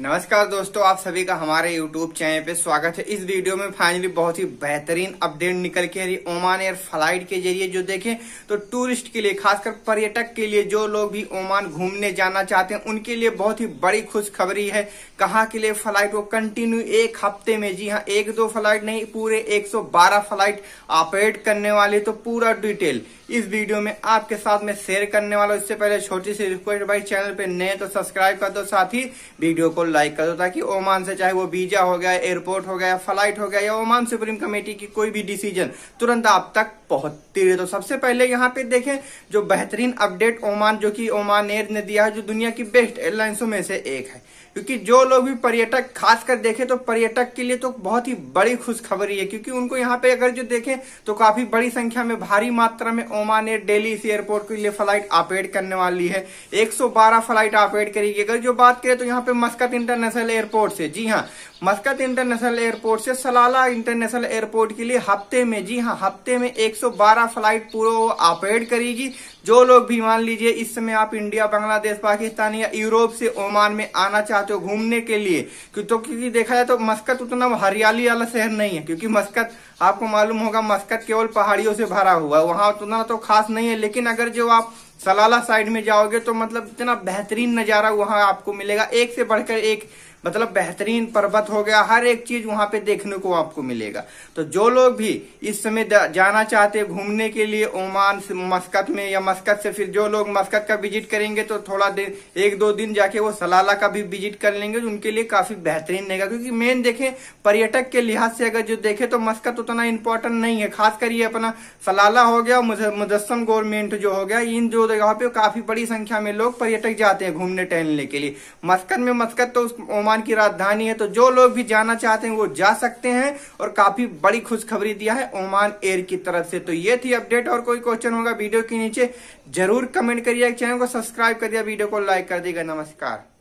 नमस्कार दोस्तों आप सभी का हमारे YouTube चैनल पे स्वागत है इस वीडियो में फाइनली बहुत ही बेहतरीन अपडेट निकल के रही ओमान एयर फ्लाइट के जरिए जो देखें तो टूरिस्ट के लिए खासकर पर्यटक के लिए जो लोग भी ओमान घूमने जाना चाहते हैं उनके लिए बहुत ही बड़ी खुशखबरी है कहाँ के लिए फ्लाइट वो कंटिन्यू एक हफ्ते में जी हाँ एक दो फ्लाइट नहीं पूरे एक फ्लाइट ऑपरेट करने वाले तो पूरा डिटेल इस वीडियो में आपके साथ में शेयर करने वाला इससे पहले छोटी सी रिक्वेस्ट भाई चैनल पे नए तो सब्सक्राइब कर दो साथ ही वीडियो को लाइक कर दो ताकि ओमान से चाहे वो वीजा हो गया एयरपोर्ट हो गया फ्लाइट हो गया या ओमान सुप्रीम कमेटी की कोई भी डिसीजन तुरंत आप तक पहुंचती रहे तो सबसे पहले यहाँ पे देखें जो बेहतरीन अपडेट ओमान जो की ओमान एयर ने दिया है जो दुनिया की बेस्ट एयरलाइंसों में से एक है क्योंकि जो लोग भी पर्यटक खासकर देखें तो पर्यटक के लिए तो बहुत ही बड़ी खुशखबरी है क्योंकि उनको यहाँ पे अगर जो देखें तो काफी बड़ी संख्या में भारी मात्रा में ओमान एयर डेली इसी एयरपोर्ट के लिए फ्लाइट ऑपरेट करने वाली है 112 फ्लाइट ऑपरेट करेगी अगर जो बात करें तो यहाँ पे मस्कत इंटरनेशनल एयरपोर्ट से जी हाँ मस्कत इंटरनेशनल एयरपोर्ट से सलाला इंटरनेशनल एयरपोर्ट के लिए हफ्ते में जी हाँ हफ्ते में 112 फ्लाइट पूरा ऑपरेट करेगी जो लोग भी मान लीजिए इस समय आप इंडिया बांग्लादेश पाकिस्तान या यूरोप से ओमान में आना चाहते हो घूमने के लिए तो क्योंकि देखा जाए तो मस्कत उतना हरियाली वाला शहर नहीं है क्योंकि मस्कत आपको मालूम होगा मस्कत केवल पहाड़ियों से भरा हुआ है वहाँ उतना तो खास नहीं है लेकिन अगर जो आप सलाला साइड में जाओगे तो मतलब इतना बेहतरीन नज़ारा वहाँ आपको मिलेगा एक से बढ़कर एक मतलब बेहतरीन पर्वत हो गया हर एक चीज वहां पे देखने को आपको मिलेगा तो जो लोग भी इस समय जाना चाहते घूमने के लिए ओमान से मस्कत में या मस्कत से फिर जो लोग मस्कत का विजिट करेंगे तो थोड़ा दिन एक दो दिन जाके वो सलाला का भी विजिट कर लेंगे तो उनके लिए काफी बेहतरीन रहेगा क्योंकि मेन देखे पर्यटक के लिहाज से अगर जो देखे तो मस्कत उतना इम्पोर्टेंट नहीं है खासकर ये अपना सलाला हो गया मुजस्म गवर्नमेंट जो हो गया इन जो जगह पे काफी बड़ी संख्या में लोग पर्यटक जाते हैं घूमने टहलने के लिए मस्कत में मस्कत तो ओमान ओमान की राजधानी है तो जो लोग भी जाना चाहते हैं वो जा सकते हैं और काफी बड़ी खुशखबरी दिया है ओमान एयर की तरफ से तो ये थी अपडेट और कोई क्वेश्चन होगा वीडियो के नीचे जरूर कमेंट करिएगा चैनल को सब्सक्राइब कर दिया वीडियो को लाइक कर देगा नमस्कार